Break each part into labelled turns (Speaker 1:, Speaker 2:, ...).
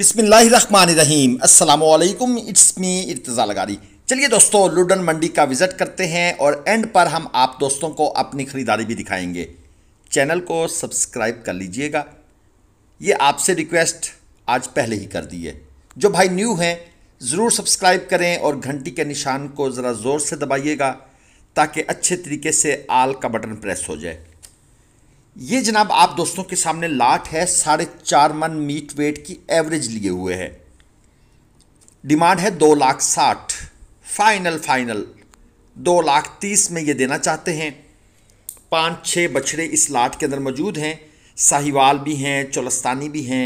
Speaker 1: बिसमीम अल्लाम it's me Irtaza लगारी चलिए दोस्तों लुडन मंडी का विज़िट करते हैं और एंड पर हम आप दोस्तों को अपनी ख़रीदारी भी दिखाएंगे चैनल को सब्सक्राइब कर लीजिएगा ये आपसे रिक्वेस्ट आज पहले ही कर दी है जो भाई न्यू हैं ज़रूर सब्सक्राइब करें और घंटी के निशान को ज़रा ज़ोर से दबाइएगा ताकि अच्छे तरीके से आल का बटन प्रेस हो जाए ये जनाब आप दोस्तों के सामने लाट है साढ़े चार मन मीट वेट की एवरेज लिए हुए है डिमांड है दो लाख साठ फाइनल फाइनल दो लाख तीस में ये देना चाहते हैं पाँच छः बछड़े इस लाट के अंदर मौजूद हैं साहिवाल भी हैं चौलस्तानी भी हैं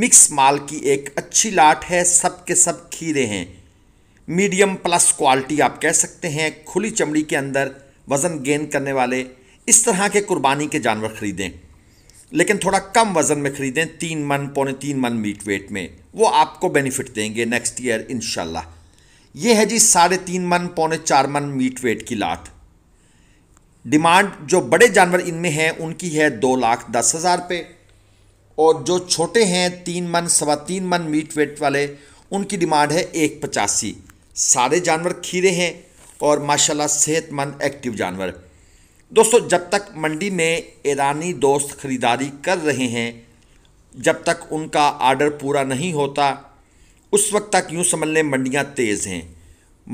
Speaker 1: मिक्स माल की एक अच्छी लाट है सब के सब खीरे हैं मीडियम प्लस क्वालिटी आप कह सकते हैं खुली चमड़ी के अंदर वज़न गेन करने वाले इस तरह के कुर्बानी के जानवर ख़रीदें लेकिन थोड़ा कम वज़न में ख़रीदें तीन मन पौने तीन मन मीट वेट में वो आपको बेनिफिट देंगे नेक्स्ट ईयर इन ये है जी साढ़े तीन मन पौने चार मन मीट वेट की लाट डिमांड जो बड़े जानवर इनमें हैं उनकी है दो लाख दस हज़ार पे और जो छोटे हैं तीन मन सवा तीन मन मीट वेट वाले उनकी डिमांड है एक पचासी सारे जानवर खीरे हैं और माशाल्लाह सेहतमंद एक्टिव जानवर दोस्तों जब तक मंडी में ईरानी दोस्त खरीदारी कर रहे हैं जब तक उनका आर्डर पूरा नहीं होता उस वक्त तक यूँ समझ लें मंडियाँ तेज़ हैं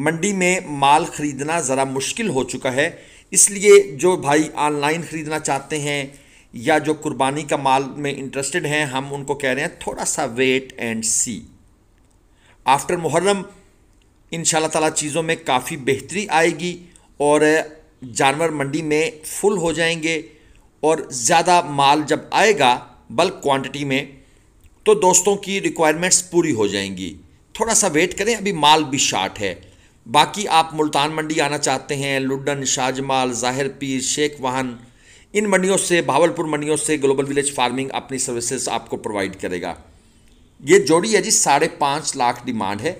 Speaker 1: मंडी में माल ख़रीदना ज़रा मुश्किल हो चुका है इसलिए जो भाई ऑनलाइन ख़रीदना चाहते हैं या जो कुर्बानी का माल में इंटरेस्टेड हैं हम उनको कह रहे हैं थोड़ा सा wait and see after Muharram इन ताला चीज़ों में काफ़ी बेहतरी आएगी और जानवर मंडी में फुल हो जाएंगे और ज़्यादा माल जब आएगा बल्क क्वांटिटी में तो दोस्तों की रिक्वायरमेंट्स पूरी हो जाएंगी थोड़ा सा वेट करें अभी माल भी शार्ट है बाकी आप मुल्तान मंडी आना चाहते हैं लुडन शाहजमाल जाहिर पीर शेख वाहन इन मंडियों से भावलपुर मंडियों से ग्लोबल विलेज फार्मिंग अपनी सर्विसेज आपको प्रोवाइड करेगा ये जोड़ी है जी साढ़े पाँच लाख डिमांड है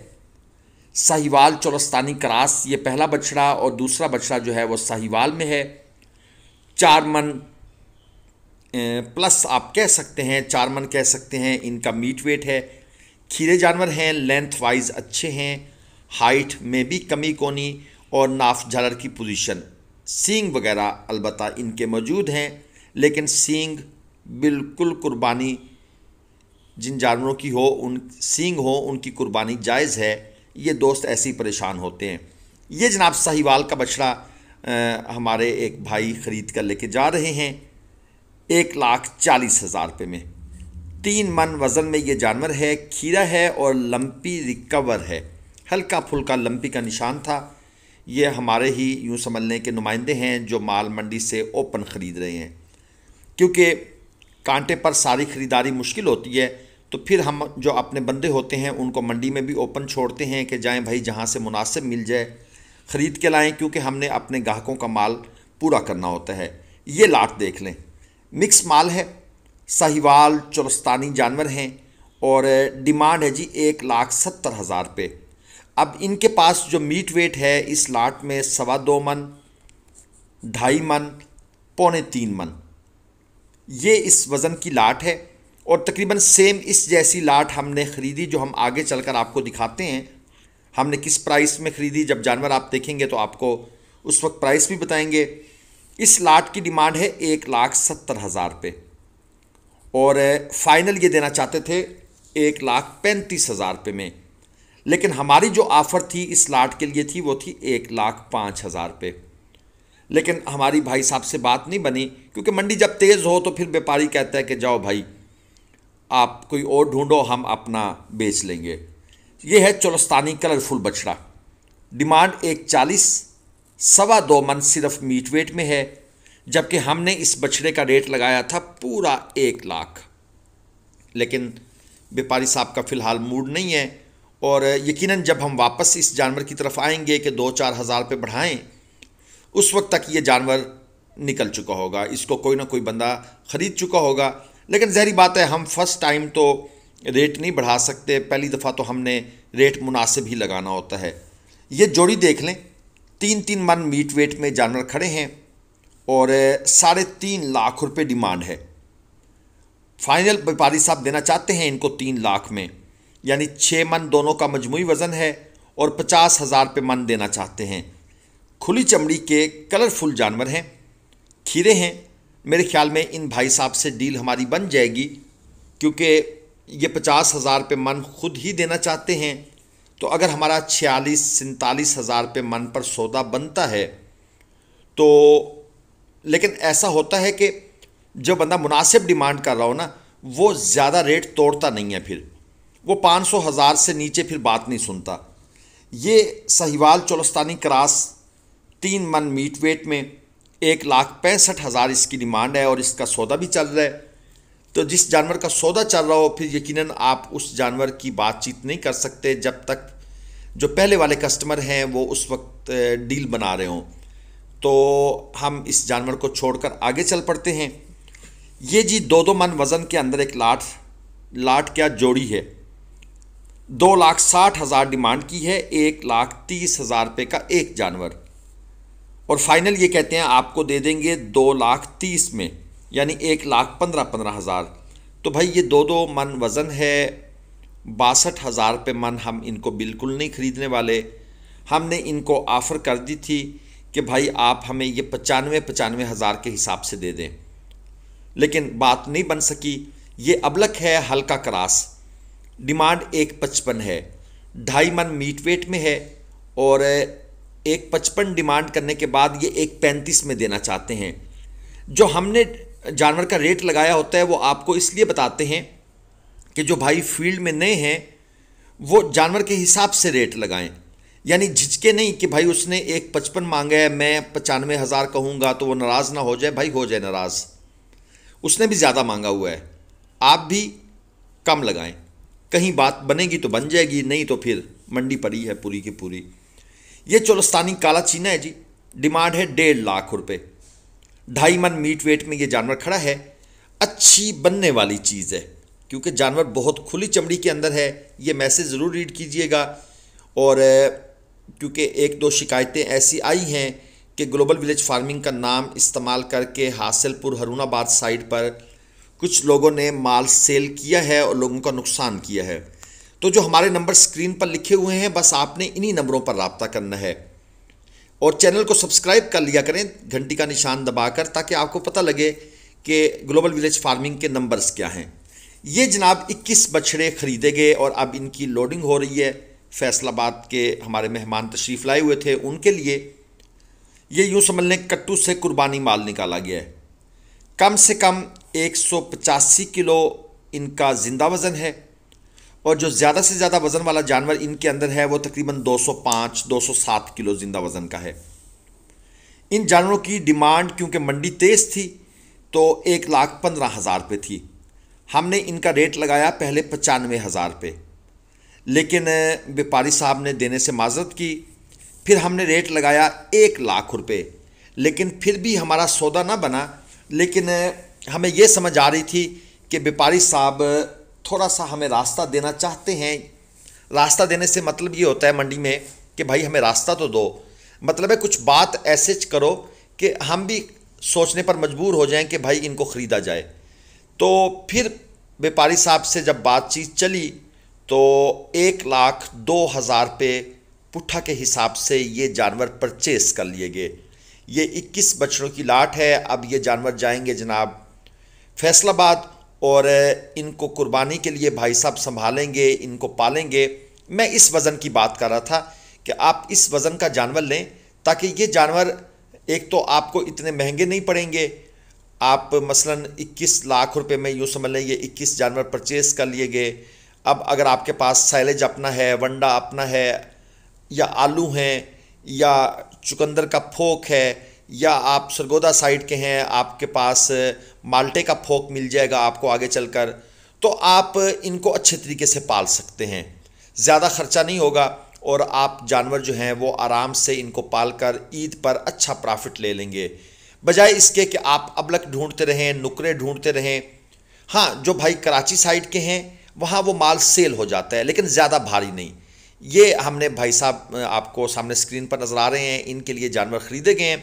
Speaker 1: साहिवाल चौरस्तानी क्रास ये पहला बछड़ा और दूसरा बछड़ा जो है वो साहिवाल में है चार मन प्लस आप कह सकते हैं चार मन कह सकते हैं इनका मीट वेट है खीरे जानवर हैं लेंथ वाइज अच्छे हैं हाइट में भी कमी कोनी और नाफ झालर की पोजीशन सींग वगैरह अलबत् इनके मौजूद हैं लेकिन सींग बिल्कुल कुर्बानी जिन जानवरों की हो उन सींग हो उनकी कुर्बानी जायज़ है ये दोस्त ऐसे ही परेशान होते हैं ये जनाब साहिवाल का बछड़ा हमारे एक भाई ख़रीद कर लेके जा रहे हैं एक लाख चालीस हज़ार रुपये में तीन मन वज़न में ये जानवर है खीरा है और लम्पी रिकवर है हल्का फुल्का लम्पी का निशान था ये हमारे ही यूँ समझ लें कि नुमाइंदे हैं जो माल मंडी से ओपन ख़रीद रहे हैं क्योंकि कांटे पर सारी ख़रीदारी मुश्किल होती है तो फिर हम जो अपने बंदे होते हैं उनको मंडी में भी ओपन छोड़ते हैं कि जाएं भाई जहाँ से मुनासिब मिल जाए ख़रीद के लाएं क्योंकि हमने अपने ग्राहकों का माल पूरा करना होता है ये लाट देख लें मिक्स माल है साहिवाल चौरस्तानी जानवर हैं और डिमांड है जी एक लाख सत्तर हज़ार पे अब इनके पास जो मीट वेट है इस लाट में सवा दो मन ढाई मन पौने तीन मन ये इस वज़न की लाट है और तकरीबन सेम इस जैसी लाट हमने ख़रीदी जो हम आगे चलकर आपको दिखाते हैं हमने किस प्राइस में ख़रीदी जब जानवर आप देखेंगे तो आपको उस वक्त प्राइस भी बताएंगे इस लाट की डिमांड है एक लाख सत्तर हज़ार पे और फाइनल ये देना चाहते थे एक लाख पैंतीस हज़ार रुपये में लेकिन हमारी जो आफ़र थी इस लाट के लिए थी वो थी एक लाख पाँच हज़ार रुपये लेकिन हमारी भाई साहब से बात नहीं बनी क्योंकि मंडी जब तेज़ हो तो फिर व्यापारी कहता है कि जाओ भाई आप कोई और ढूंढो हम अपना बेच लेंगे ये है चौलस्तानी कलरफुल बछड़ा डिमांड एक चालीस सवा दो मन सिर्फ मीट वेट में है जबकि हमने इस बछड़े का रेट लगाया था पूरा एक लाख लेकिन व्यापारी साहब का फ़िलहाल मूड नहीं है और यकीनन जब हम वापस इस जानवर की तरफ आएंगे कि दो चार हज़ार पे बढ़ाएं उस वक्त तक ये जानवर निकल चुका होगा इसको कोई ना कोई बंदा ख़रीद चुका होगा लेकिन जहरी बात है हम फर्स्ट टाइम तो रेट नहीं बढ़ा सकते पहली दफ़ा तो हमने रेट मुनासिब ही लगाना होता है ये जोड़ी देख लें तीन तीन मन मीट वेट में जानवर खड़े हैं और साढ़े तीन लाख रुपए डिमांड है फाइनल व्यापारी साहब देना चाहते हैं इनको तीन लाख में यानी छः मन दोनों का मजमू वज़न है और पचास हज़ार पे मन देना चाहते हैं खुली चमड़ी के कलरफुल जानवर हैं खीरे हैं मेरे ख्याल में इन भाई साहब से डील हमारी बन जाएगी क्योंकि ये पचास हज़ार पे मन खुद ही देना चाहते हैं तो अगर हमारा छियालीस सैंतालीस हज़ार पे मन पर सौदा बनता है तो लेकिन ऐसा होता है कि जो बंदा मुनासिब डिमांड कर रहा हो ना वो ज़्यादा रेट तोड़ता नहीं है फिर वो पाँच सौ हज़ार से नीचे फिर बात नहीं सुनता ये सहीवाल चौलस्तानी क्रास तीन मन मीट वेट में एक लाख पैंसठ हज़ार इसकी डिमांड है और इसका सौदा भी चल रहा है तो जिस जानवर का सौदा चल रहा हो फिर यकीनन आप उस जानवर की बातचीत नहीं कर सकते जब तक जो पहले वाले कस्टमर हैं वो उस वक्त डील बना रहे हों तो हम इस जानवर को छोड़कर आगे चल पड़ते हैं ये जी दो दो मन वज़न के अंदर एक लाट लाट क्या जोड़ी है दो लाख साठ हज़ार डिमांड की है एक लाख तीस हज़ार रुपये का एक जानवर और फाइनल ये कहते हैं आपको दे देंगे दो लाख तीस में यानी एक लाख पंद्रह पंद्रह हज़ार तो भाई ये दो दो मन वज़न है बासठ हज़ार पे मन हम इनको बिल्कुल नहीं ख़रीदने वाले हमने इनको ऑफ़र कर दी थी कि भाई आप हमें ये पचानवे पचानवे हज़ार के हिसाब से दे दें लेकिन बात नहीं बन सकी ये अबलक है हल्का क्रास डिमांड एक पचपन है ढाई मन मीट वेट में है और एक पचपन डिमांड करने के बाद ये एक पैंतीस में देना चाहते हैं जो हमने जानवर का रेट लगाया होता है वो आपको इसलिए बताते हैं कि जो भाई फील्ड में नए हैं वो जानवर के हिसाब से रेट लगाएं यानी झिझके नहीं कि भाई उसने एक पचपन मांगा है मैं पचानवे हज़ार कहूँगा तो वो नाराज़ ना हो जाए भाई हो जाए नाराज़ उसने भी ज़्यादा मांगा हुआ है आप भी कम लगाएं कहीं बात बनेगी तो बन जाएगी नहीं तो फिर मंडी पड़ी है पूरी की पूरी ये चोलस्तानी काला चीना है जी डिमांड है डेढ़ लाख रुपए ढाई मन मीट वेट में ये जानवर खड़ा है अच्छी बनने वाली चीज़ है क्योंकि जानवर बहुत खुली चमड़ी के अंदर है ये मैसेज ज़रूर रीड कीजिएगा और क्योंकि एक दो शिकायतें ऐसी आई हैं कि ग्लोबल विलेज फार्मिंग का नाम इस्तेमाल करके हासिलपुर हरूणाबाद साइड पर कुछ लोगों ने माल सेल किया है और लोगों का नुकसान किया है तो जो हमारे नंबर स्क्रीन पर लिखे हुए हैं बस आपने इन्हीं नंबरों पर रबता करना है और चैनल को सब्सक्राइब कर लिया करें घंटी का निशान दबाकर ताकि आपको पता लगे कि ग्लोबल विलेज फार्मिंग के नंबर्स क्या हैं ये जनाब 21 बछड़े ख़रीदे गए और अब इनकी लोडिंग हो रही है फैसलाबाद के हमारे मेहमान तशरीफ़ लाए हुए थे उनके लिए ये यूँ समझ लें कट्टू से कुर्बानी माल निकाला गया है कम से कम एक किलो इनका ज़िंदा वज़न है और जो ज़्यादा से ज़्यादा वज़न वाला जानवर इनके अंदर है वो तकरीबन 205 207 किलो ज़िंदा वज़न का है इन जानवरों की डिमांड क्योंकि मंडी तेज़ थी तो एक लाख पंद्रह हज़ार पे थी हमने इनका रेट लगाया पहले पचानवे हज़ार पे लेकिन व्यापारी साहब ने देने से माजरत की फिर हमने रेट लगाया एक लाख रुपये लेकिन फिर भी हमारा सौदा ना बना लेकिन हमें यह समझ आ रही थी कि व्यापारी साहब थोड़ा सा हमें रास्ता देना चाहते हैं रास्ता देने से मतलब ये होता है मंडी में कि भाई हमें रास्ता तो दो मतलब है कुछ बात ऐसे करो कि हम भी सोचने पर मजबूर हो जाएं कि भाई इनको ख़रीदा जाए तो फिर व्यापारी साहब से जब बातचीत चली तो एक लाख दो हज़ार पे पुट्ठा के हिसाब से ये जानवर परचेस कर लिए गए ये 21 बछड़ों की लाट है अब ये जानवर जाएंगे जनाब फैसलाबाद और इनको कुर्बानी के लिए भाई साहब संभालेंगे इनको पालेंगे मैं इस वज़न की बात कर रहा था कि आप इस वज़न का जानवर लें ताकि ये जानवर एक तो आपको इतने महंगे नहीं पड़ेंगे आप मसलन 21 लाख रुपए में यूँ समझ लें ये 21 जानवर परचेज़ कर लिए गए अब अगर आपके पास सैलेज अपना है वंडा अपना है या आलू हैं या चुकंदर का फोक है या आप सरगोदा साइड के हैं आपके पास माल्टे का फोक मिल जाएगा आपको आगे चलकर तो आप इनको अच्छे तरीके से पाल सकते हैं ज़्यादा ख़र्चा नहीं होगा और आप जानवर जो हैं वो आराम से इनको पाल कर ईद पर अच्छा प्रॉफिट ले लेंगे बजाय इसके कि आप अबलक ढूंढते रहें नुकरे ढूंढते रहें हाँ जो भाई कराची साइड के हैं वहाँ वो माल सेल हो जाता है लेकिन ज़्यादा भारी नहीं ये हमने भाई साहब आपको सामने स्क्रीन पर नज़र आ रहे हैं इनके लिए जानवर ख़रीदे गए हैं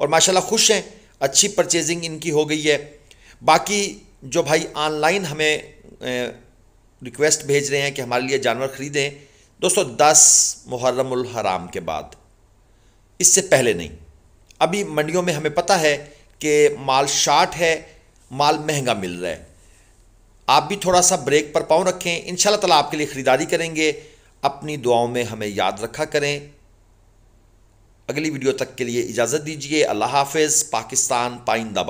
Speaker 1: और माशाल्लाह खुश हैं अच्छी परचेजिंग इनकी हो गई है बाकी जो भाई ऑनलाइन हमें रिक्वेस्ट भेज रहे हैं कि हमारे लिए जानवर ख़रीदें दोस्तों दस मुहर्रमुल हराम के बाद इससे पहले नहीं अभी मंडियों में हमें पता है कि माल शार्ट है माल महंगा मिल रहा है आप भी थोड़ा सा ब्रेक पर पाँव रखें इन शाला आपके लिए ख़रीदारी करेंगे अपनी दुआओं में हमें याद रखा करें अगली वीडियो तक के लिए इजाज़त दीजिए अल्लाह हाफिज़ पाकिस्तान पाइंदा